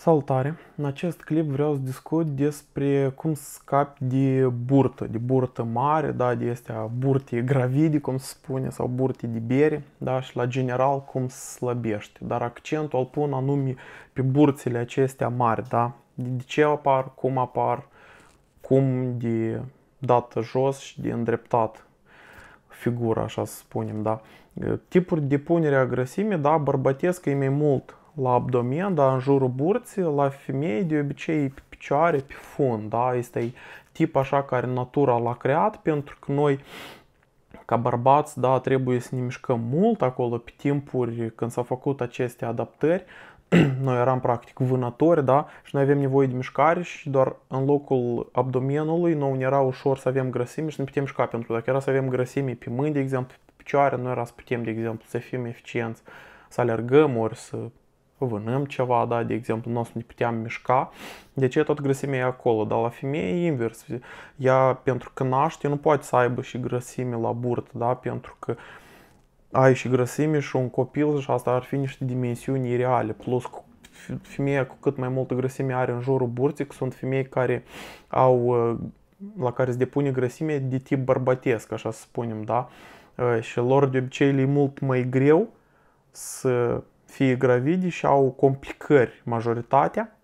Salutare! În acest clip vreau să discut despre cum scapi de burtă, de burtă mare, da, de astea burte gravide, cum se spune, sau burte de bere, da, și la general cum slăbești. Dar accentul îl pun anume pe burțile acestea mari, da, de ce apar, cum apar, cum de dată jos și de îndreptat figura, așa să spunem, da. Tipuri de punere a grăsimii, da, bărbătesc e mai mult la abdomen, da, în jurul burții, la femei de obicei pe picioare, pe fund, da, este tip așa care natura l-a creat pentru că noi ca bărbați, da, trebuie să ne mișcăm mult acolo pe timpuri când s-au făcut aceste adaptări, noi eram practic vânători, da, și noi avem nevoie de mișcare și doar în locul abdomenului nou ne era ușor să avem grăsime și ne putem mișca, pentru că dacă era să avem grăsime pe mâini, de exemplu, pe picioare, noi era să putem, de exemplu, să fim eficienți, să alergăm ori să vânăm ceva, da, de exemplu, noi ne puteam mișca, de deci, ce tot grăsimea e acolo, dar la femeie e invers. Ea, pentru că naște, nu poate să aibă și grăsime la burtă, da, pentru că ai și grăsime și un copil și asta ar fi niște dimensiuni ireale, plus femeia cu cât mai multă grăsime are în jurul burții, că sunt femei care au, ă, la care se depune grăsime de tip bărbatesc, așa să spunem, da? Ă, și lor de obicei le e mult mai greu să fie gravide și au complicări majoritatea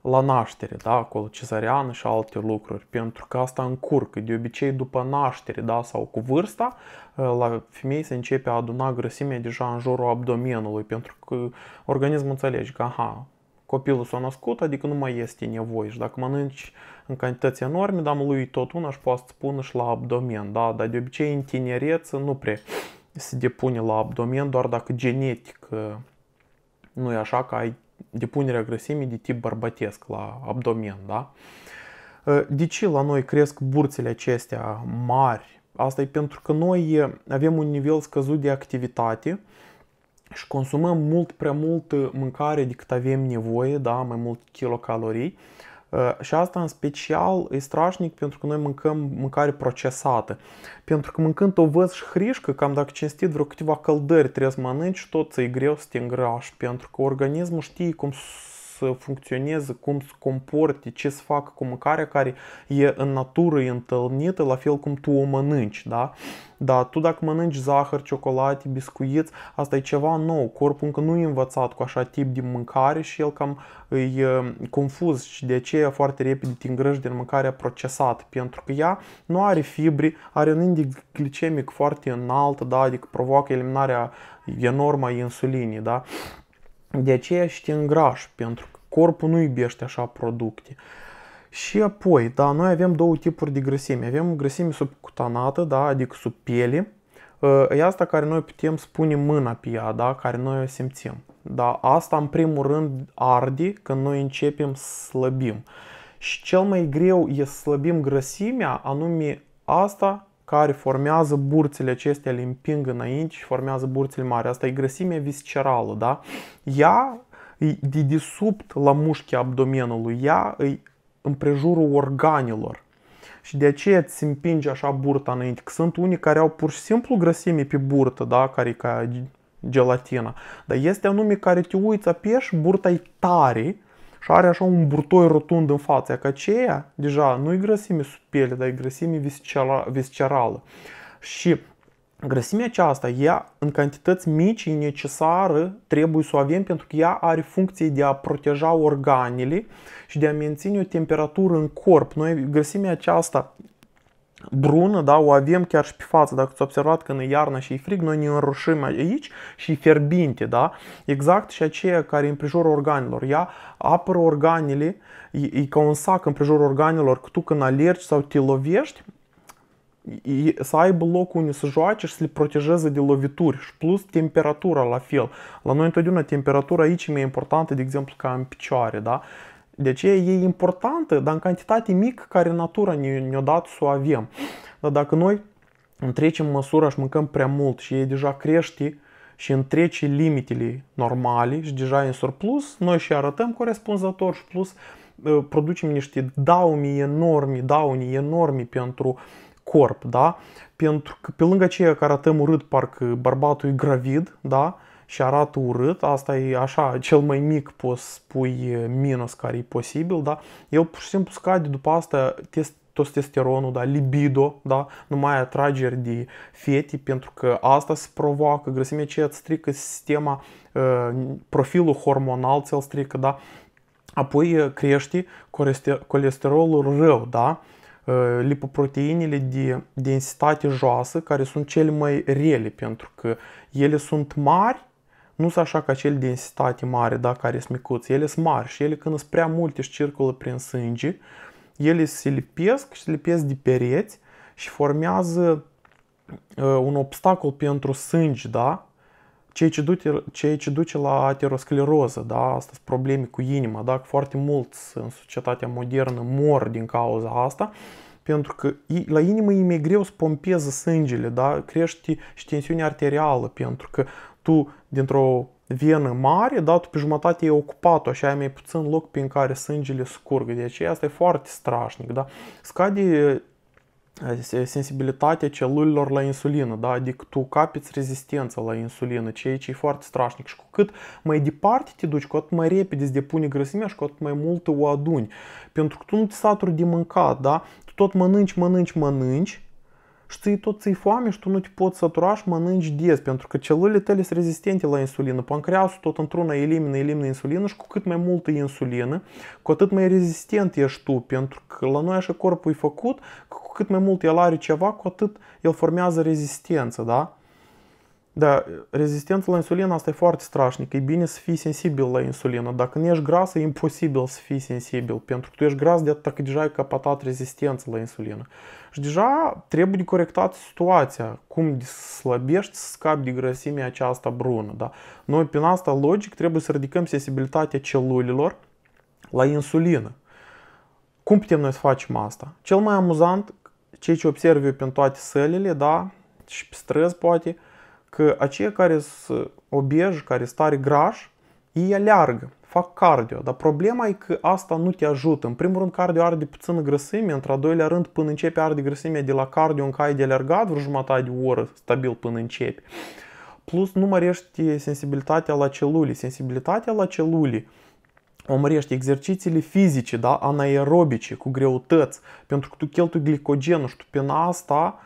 la naștere, da, acolo cezariană și alte lucruri, pentru că asta încurcă. De obicei, după naștere, da, sau cu vârsta, ă, la femei se începe a aduna grăsimea deja în jurul abdomenului, pentru că organismul înțelege că, aha, copilul s-a născut, adică nu mai este nevoie și dacă mănânci în cantități enorme, dar lui tot una și poate să și la abdomen, da, dar de obicei în tinereță nu prea se depune la abdomen doar dacă genetic uh, nu e așa că ai depunerea grăsimii de tip bărbătesc la abdomen. Da? Uh, de ce la noi cresc burțile acestea mari? Asta e pentru că noi uh, avem un nivel scăzut de activitate și consumăm mult prea mult mâncare decât avem nevoie, da, mai mult kilocalorii Э, și asta în special e strașnic pentru că noi mâncăm mâncare procesată. Pentru că mâncând o văz și hrișcă, cam dacă cinstit vreo câteva căldări trebuie să mănânci, tot ți-e greu să te îngrași, pentru că organismul știe cum să funcționeze, cum să comporte, ce să facă cu mâncarea care e în natură, e întâlnită, la fel cum tu o mănânci, da? Da, tu dacă mănânci zahăr, ciocolată biscuiți, asta e ceva nou. Corpul încă nu e învățat cu așa tip de mâncare și el cam e confuz și de aceea foarte repede te îngrăși din mâncarea procesată, pentru că ea nu are fibre, are un indic glicemic foarte înalt, da? adică provoacă eliminarea enormă a insulinii. Da? De aceea ești îngrași, pentru că corpul nu iubește așa producte. Și apoi, da, noi avem două tipuri de grăsime. Avem grăsime subcutanată, da, adică sub piele. Ă, e asta care noi putem spune mâna pe ea, da, care noi o simțim. Da, asta în primul rând arde când noi începem să slăbim. Și cel mai greu e să slăbim grăsimea, anume asta care formează burțile acestea, le împing înainte și formează burțile mari. Asta e grăsimea viscerală, da? Ea e dedesubt la mușchii abdomenului, ea e împrejurul organelor. Și de aceea îți împinge așa burta înainte. Că sunt unii care au pur și simplu grăsime pe burtă, da? care e ca gelatina. Dar este anume care te uiți apeși, burta e tare, și are așa un burtoi rotund în față, că aceea deja nu e grăsime sub piele, dar e grăsime viscerală. Și grăsimea aceasta, ea în cantități mici e necesară, trebuie să o avem pentru că ea are funcție de a proteja organele și de a menține o temperatură în corp. Noi grăsimea aceasta brună, da, o avem chiar și pe față, dacă ați observat că e iarnă și e frig, noi ne înroșim aici și e fierbinte, da? Exact și aceea care e împrejurul organelor. Ea apără organele, e, e ca un sac împrejurul organelor, că tu când alergi sau te lovești, să aibă loc unde să joace și să le protejeze de lovituri și plus temperatura la fel. La noi întotdeauna temperatura aici e mai importantă, de exemplu, ca în picioare, da? Deci e, e importantă, dar în cantitate mică care natura ne-a dat să o avem. Dar dacă noi întrecem măsura și mâncăm prea mult și e deja crește și întrece limitele normale și deja e în surplus, noi și arătăm corespunzător și plus ă, producem niște daune enorme, daune enorme pentru corp, da? Pentru că pe lângă ceea că arătăm urât, parcă bărbatul e gravid, da? și arată urât, asta e așa, cel mai mic poți spui minus care e posibil, da? El pur și simplu scade după asta test testosteronul, da, libido, da, nu mai atrageri de fete, pentru că asta se provoacă, grăsimea aceea îți strică sistema, profilul hormonal ți-l strică, da, apoi crește colesterolul rău, da, lipoproteinele de densitate joasă, care sunt cele mai rele, pentru că ele sunt mari, nu sunt așa ca cel din state mare, da, care sunt micuți. Ele sunt mari și ele când sunt prea multe și circulă prin sânge, ele se lipesc și se lipesc de pereți și formează uh, un obstacol pentru sânge, da? Ceea ce, duce, ceea ce duce la ateroscleroză, da? Asta sunt probleme cu inima, da? Că foarte mulți în societatea modernă mor din cauza asta pentru că la inimă e mai greu să pompeze sângele, da? crește și tensiunea arterială, pentru că tu dintr-o venă mare, da, pe jumătate e ocupat-o și ai mai puțin loc prin care sângele scurgă. deci asta e foarte strașnic, da. Scade eh, sensibilitatea celulilor la insulină, da? adică tu capiți rezistența la insulină, ceea ce e foarte strașnic și cu cât mai departe te duci, cu atât mai repede îți depune grăsimea și cu atât mai mult o aduni. Pentru că tu nu te saturi de mâncat, da? tu tot mănânci, mănânci, mănânci știi tot ți-i foame și tu nu te poți sătura și mănânci des, pentru că celulele tale sunt rezistente la insulină. Pancreasul tot într-una elimină, elimină insulină și cu cât mai multă insulină, cu atât mai rezistent ești tu, pentru că la noi așa corpul e făcut, că cu cât mai mult el are ceva, cu atât el formează rezistență, da? Da, rezistența la insulină asta e foarte strașnic. E bine să fii sensibil la insulină. Dacă nu ești gras, e imposibil să fii sensibil, pentru că tu ești gras de atât că deja ai capatat rezistență la insulină. Și deja trebuie corectată situația, cum slăbești să scapi de grăsimea aceasta brună. Da? Noi prin asta logic trebuie să ridicăm sensibilitatea celulilor la insulină. Cum putem noi să facem asta? Cel mai amuzant, cei ce observ eu prin toate sălile, da, și pe străzi poate, că aceia care sunt obeji, care sunt tare grași, ei aleargă fac cardio, dar problema e că asta nu te ajută. În primul rând, cardio arde puțină grăsime, într-a doilea rând, până începe arde grăsimea de la cardio în ai de alergat vreo jumătate de oră stabil până începe. Plus, nu mărești sensibilitatea la celule. Sensibilitatea la celule o mărești exercițiile fizice, da, anaerobice, cu greutăți, pentru că tu cheltui glicogenul și tu pe asta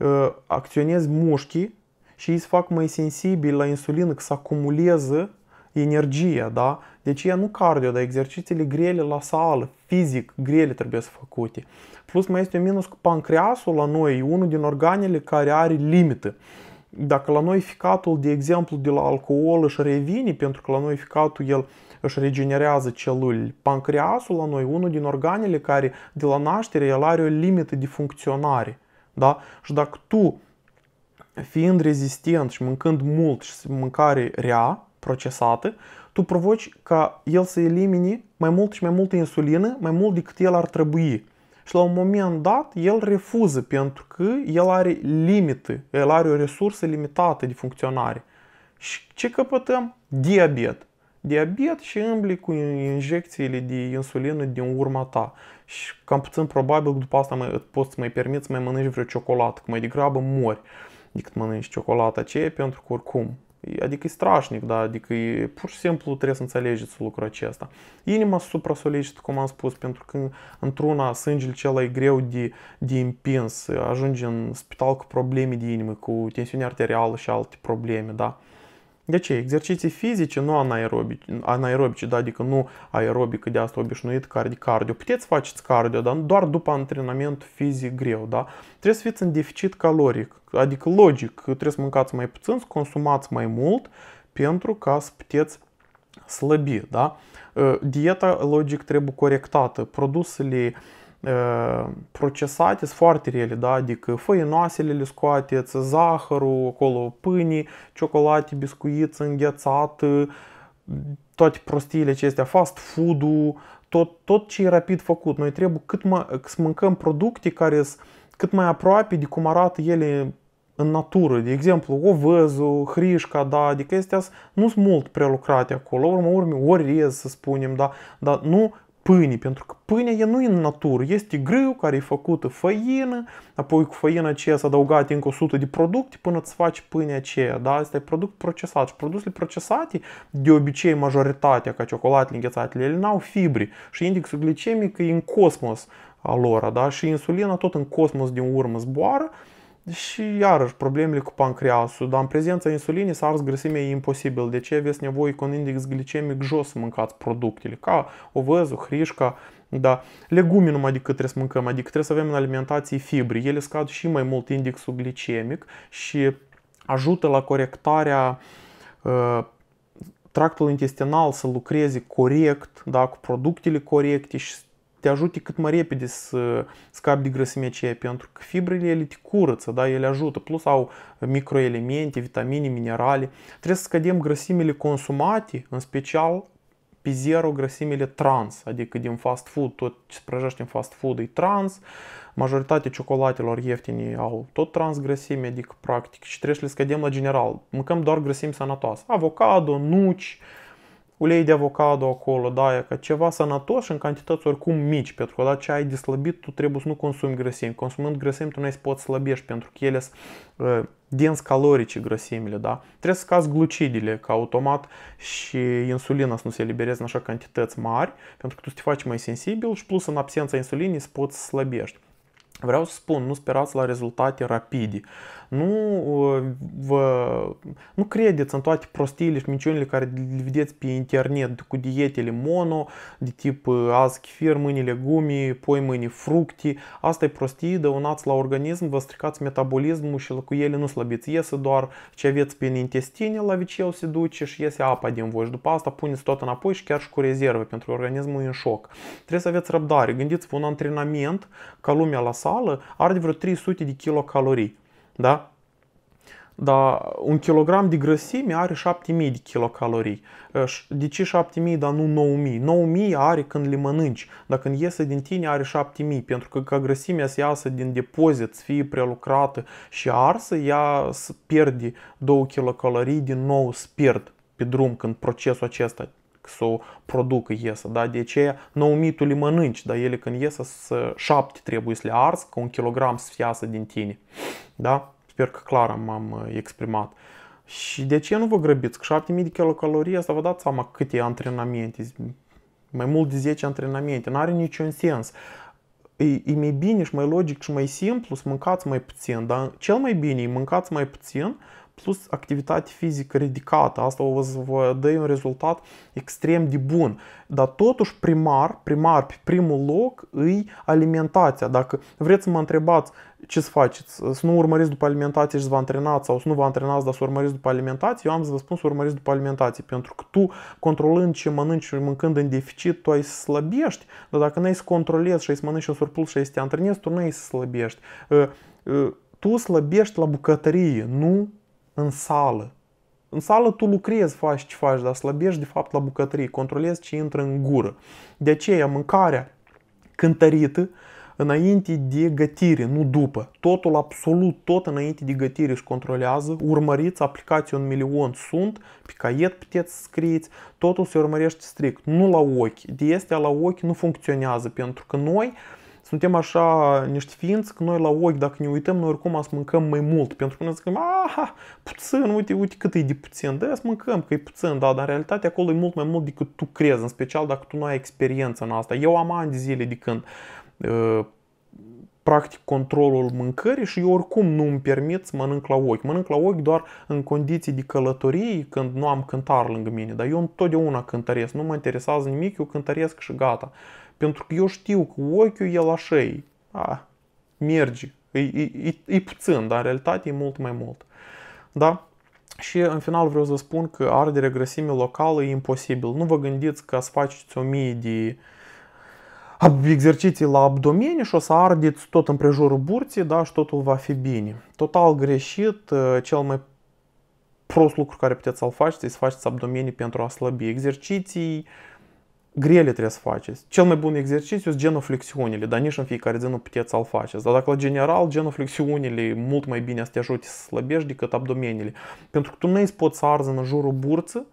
ă, acționezi mușchii și ei se fac mai sensibili la insulină, că se acumulează energie, da? Deci ea nu cardio, dar exercițiile grele la sală, fizic, grele trebuie să făcute. Plus mai este un minus cu pancreasul la noi e unul din organele care are limită. Dacă la noi ficatul, de exemplu, de la alcool își revine, pentru că la noi ficatul el își regenerează celulele. Pancreasul la noi, unul din organele care de la naștere el are o limită de funcționare. Da? Și dacă tu, fiind rezistent și mâncând mult și mâncare rea, procesate, tu provoci ca el să elimine mai mult și mai multă insulină, mai mult decât el ar trebui. Și la un moment dat, el refuză pentru că el are limite, el are o resursă limitată de funcționare. Și ce căpătăm? Diabet. Diabet și îmbli cu injecțiile de insulină din urma ta. Și cam puțin probabil după asta mai, poți să mai permiți să mai mănânci vreo ciocolată, că mai degrabă mori decât mănânci ciocolata aceea, pentru că oricum Adică e strașnic, da? Adică e, pur și simplu trebuie să înțelegeți lucrul acesta. Inima supra-solicită, cum am spus, pentru că într-una sângele cel e greu de, de împins, ajunge în spital cu probleme de inimă, cu tensiune arterială și alte probleme, da? De ce? Exerciții fizice, nu anaerobice, anaerobice da? adică nu aerobică de asta obișnuit, cardio. Puteți faceți cardio, dar doar după antrenament fizic greu. Da? Trebuie să fiți în deficit caloric, adică logic, trebuie să mâncați mai puțin, să consumați mai mult pentru ca să puteți slăbi. Da? Ă, dieta, logic, trebuie corectată. Produsele procesate sunt foarte rele, da? adică făinoasele le scoateți, zahărul, acolo pâinii, ciocolate, biscuiți înghețat, toate prostiile acestea, fast food-ul, tot, tot ce e rapid făcut. Noi trebuie cât mă, să mâncăm producte care sunt cât mai aproape de cum arată ele în natură, de exemplu, ovăzul, hrișca, da, adică astea nu sunt mult prelucrate acolo, urmă urmă, orez, să spunem, da, dar nu pâinii, pentru că pâinea e nu e în natură, este grâu care e făcută făină, apoi cu făină aceea s-a adăugat încă 100 de producte până îți faci pâinea aceea, da? Asta e produs procesat și produsele procesate, de obicei majoritatea, ca ciocolatele înghețatele, ele n-au fibre și indexul glicemic e în cosmos a lor, da? Și insulina tot în cosmos din urmă zboară, și iarăși problemele cu pancreasul, dar în prezența insulinii s-a ars grăsimea e imposibil. De ce aveți nevoie cu un index glicemic jos să mâncați productele? Ca ovăzul, hrișca, da, legume numai decât trebuie să mâncăm, adică trebuie să avem în alimentație fibre. Ele scad și mai mult indexul glicemic și ajută la corectarea uh, tractul intestinal să lucreze corect, da, cu productele corecte și te ajute cât mai repede să scapi de grăsimea aceea, pentru că fibrele ele te curăță, da? ele ajută, plus au microelemente, vitamine, minerale. Trebuie să scădem grăsimile consumate, în special pe zero grăsimile trans, adică din fast food, tot ce se prăjește în fast food e trans, majoritatea ciocolatelor ieftine au tot trans grăsime, adică practic și trebuie să le scădem la general. Mâncăm doar grăsimi sănătoase, avocado, nuci, ulei de avocado acolo, da, e ca ceva sănătos în cantități oricum mici, pentru că odată ce ai slăbit, tu trebuie să nu consumi grăsimi. Consumând grăsimi, tu nu ai să poți slăbești, pentru că ele sunt uh, ă, dens calorice grăsimile, da? Trebuie să scazi glucidile, ca automat și insulina să nu se elibereze în așa cantități mari, pentru că tu te faci mai sensibil și plus în absența insulinii să poți slăbești. Vreau să spun, nu sperați la rezultate rapide nu vă, nu credeți în toate prostiile și minciunile care le vedeți pe internet cu dietele mono, de tip azi chifir, mâine legume, poi mâine fructe. Asta e prostii, dăunați la organism, vă stricați metabolismul și cu ele nu slăbiți. Iese doar ce aveți prin intestine, la viceu se duce și iese apa din voi. Și după asta puneți tot înapoi și chiar și cu rezerve, pentru organismul e în șoc. Trebuie să aveți răbdare. Gândiți-vă un antrenament ca lumea la sală are de vreo 300 de kilocalorii. Da? Dar un kilogram de grăsime are 7000 de kilocalorii. Ă, de ce 7000, dar nu 9000? 9000 are când le mănânci, dar când iese din tine are 7000, pentru că ca grăsimea să iasă din depozit, să fie prelucrată și arsă, ea pierde 2 kilocalorii din nou, se pierd pe drum când procesul acesta să o producă iesă, da? De aceea noumitul îi mănânci, dar ele când iesă, șapte trebuie să le ars, ca un kilogram să iasă din tine, da? Sper că clar m-am uh, exprimat. Și de ce nu vă grăbiți? Că 7000 de kilocalorii, asta vă dați seama câte antrenamente, mai mult de 10 antrenamente, n-are niciun sens. E, e mai bine și mai logic și mai simplu să mâncați mai puțin, dar cel mai bine e mâncați mai puțin, plus activitate fizică ridicată. Asta o să vă dă un rezultat extrem de bun. Dar totuși primar, primar pe primul loc îi alimentația. Dacă vreți să mă întrebați ce să faceți, să nu urmăriți după alimentație și să vă antrenați sau să nu vă antrenați, dar să urmăriți după alimentație, eu am să vă spun să urmăriți după alimentație, pentru că tu controlând ce mănânci și mâncând în deficit, tu ai să slăbești, dar dacă nu ai să controlezi și ai să mănânci în surplus și ai să te antrenezi, tu nu ai să slăbești. Tu slăbești la bucătărie, nu în sală. În sală tu lucrezi, faci ce faci, dar slăbești de fapt la bucătărie, controlezi ce intră în gură. De aceea mâncarea cântărită înainte de gătire, nu după. Totul absolut, tot înainte de gătire își controlează. Urmăriți, aplicați un milion sunt, pe caiet puteți scrieți, totul se urmărește strict, nu la ochi. De este la ochi nu funcționează, pentru că noi uh, suntem așa niște ființi că noi la ochi, dacă ne uităm, noi oricum să mâncăm mai mult. Pentru că noi zicem, aha, puțin, uite, uite cât e de puțin, da, să mâncăm că e puțin, da, dar în realitate acolo e mult mai mult decât tu crezi, în special dacă tu nu ai experiență în asta. Eu am ani de zile de când uh, practic controlul mâncării și eu oricum nu îmi permit să mănânc la ochi. Mănânc la ochi doar în condiții de călătorie, când nu am cântar lângă mine, dar eu întotdeauna cântăresc, nu mă interesează nimic, eu cântăresc și gata. Uh, pentru că eu știu că ochiul e la șei. A, merge. E, e, e, e puțin, dar în realitate e mult mai mult. Da? Și în final vreau să spun că arderea grăsimii locală e imposibil. Nu vă gândiți că să faceți o mie de exerciții la abdomen, și o să ardeți tot în prejurul burții da, și totul va fi bine. Total greșit, ă, cel mai prost lucru care puteți să-l faceți e să faceți abdomenii pentru a slăbi exerciții, grele trebuie să faceți. Cel mai bun exercițiu sunt genoflexiunile, dar nici în fiecare zi nu puteți să-l faceți. Dar dacă la general, genoflexiunile mult mai bine să te ajute să slăbești decât abdomenile. Pentru că tu nu îți poți să arzi în jurul burță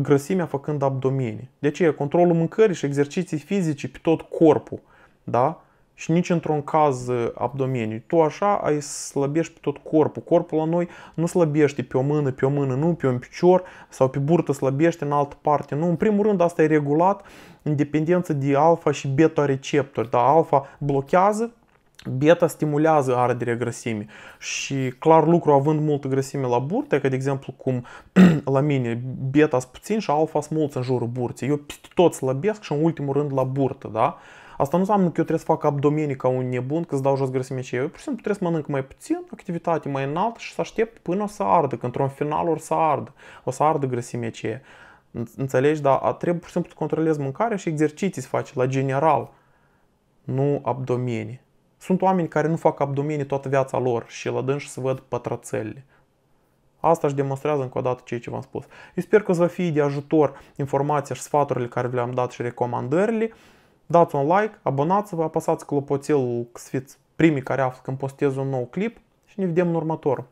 grăsimea făcând abdomenii. De aceea, controlul mâncării și exerciții fizice pe tot corpul, da? și nici într-un caz ă, abdomeniu. Tu așa ai slăbești pe tot corpul. Corpul la noi nu slăbește pe o mână, pe o mână, nu, pe un picior sau pe burtă slăbește în altă parte. Nu, în primul rând asta e regulat în dependență de alfa și beta receptori. Da, alfa blochează Beta stimulează arderea grăsimii și clar lucru având multă grăsime la burtă, că de exemplu cum la mine beta sunt puțin și alfa sunt mulți în jurul burții. Eu tot slăbesc și în ultimul rând la burtă, da? Asta nu înseamnă că eu trebuie să fac abdomenii ca un nebun, că îți dau jos grăsimea ce eu. Pur și simplu trebuie să mănânc mai puțin, activitate mai înaltă și să aștept până o să ardă, că într-un final o să ardă, o să ardă grăsimea aceea. Înțelegi? Dar trebuie pur și simplu să controlezi mâncarea și exerciții să faci la general, nu abdomenii. Sunt oameni care nu fac abdomenii toată viața lor și la dânși se văd pătrățelile. Asta își demonstrează încă o dată ceea ce v-am spus. Eu sper că o să vă fie de ajutor informația și sfaturile care le-am dat și recomandările dați un like, abonați-vă, apăsați clopoțelul să fiți primii care află când postez un nou clip și ne vedem în următorul.